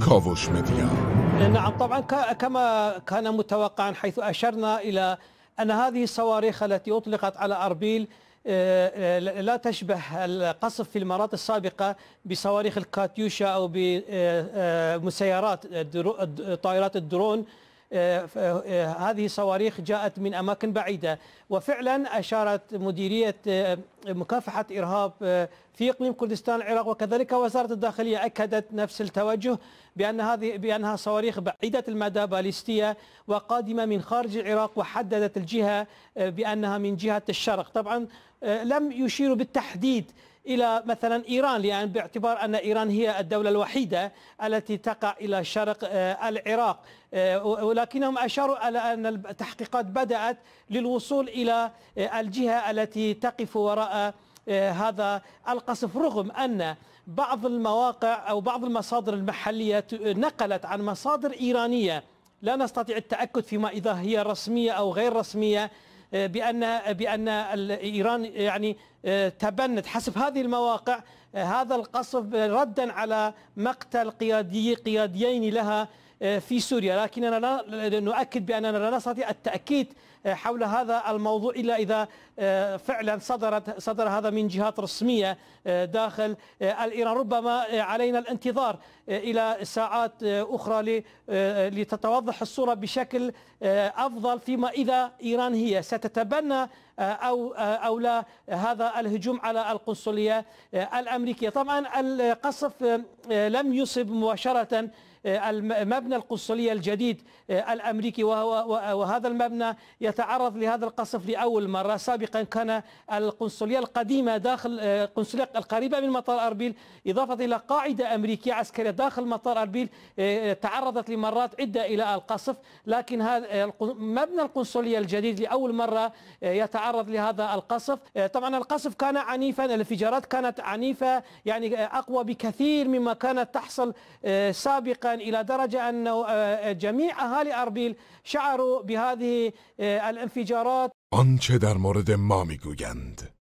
كوفوش ميديا نعم طبعا كما كان متوقعا حيث أشرنا إلى أن هذه الصواريخ التي أطلقت على أربيل آه، آه، لا تشبه القصف في المرات السابقة بصواريخ الكاتيوشا أو بمسيرات آه، طائرات الدرون آه، آه، هذه الصواريخ جاءت من أماكن بعيدة وفعلا أشارت مديرية آه، مكافحة إرهاب في إقليم كردستان العراق وكذلك وزارة الداخلية أكدت نفس التوجه بأن هذه بأنها صواريخ بعيدة المدى باليستية وقادمة من خارج العراق وحددت الجهة بأنها من جهة الشرق طبعا لم يشيروا بالتحديد إلى مثلا إيران يعني باعتبار أن إيران هي الدولة الوحيدة التي تقع إلى شرق آه، العراق آه، ولكنهم أشاروا الى أن التحقيقات بدأت للوصول إلى آه، الجهة التي تقف وراء هذا القصف رغم أن بعض المواقع أو بعض المصادر المحلية نقلت عن مصادر إيرانية لا نستطيع التأكد فيما إذا هي رسمية أو غير رسمية بأن بأن إيران يعني آه، تبنت حسب هذه المواقع آه، هذا القصف ردا على مقتل قيادي قياديين لها آه، في سوريا لكننا لا نؤكد بأننا لا نستطيع التأكيد آه، حول هذا الموضوع إلا إذا آه، فعلا صدرت صدر هذا من جهات رسمية داخل الإيران ربما علينا الانتظار إلى ساعات أخرى لتتوضح الصورة بشكل أفضل فيما إذا إيران هي ستتبنى أو أو لا هذا الهجوم على القنصلية الأمريكية طبعا القصف لم يصب مباشرة آه، المبنى القنصلية الجديد آه، الأمريكي وهذا المبنى يتعرض لهذا القصف لأول مرة سابقا كان القنصلية القديمة داخل آه، القنصلية القريبة من مطار أربيل إضافة إلى قاعدة أمريكية عسكرية داخل مطار أربيل تعرضت لمرات عدة إلى القصف لكن هذا مبنى القنصلية الجديد لأول مرة يتعرض لهذا القصف طبعا القصف كان عنيفا الانفجارات كانت عنيفة يعني أقوى بكثير مما كانت تحصل سابقا الى درجه درجة أن جميع أهالي أربيل شعروا بهذه الانفجارات آنچه در مورد ما میگویند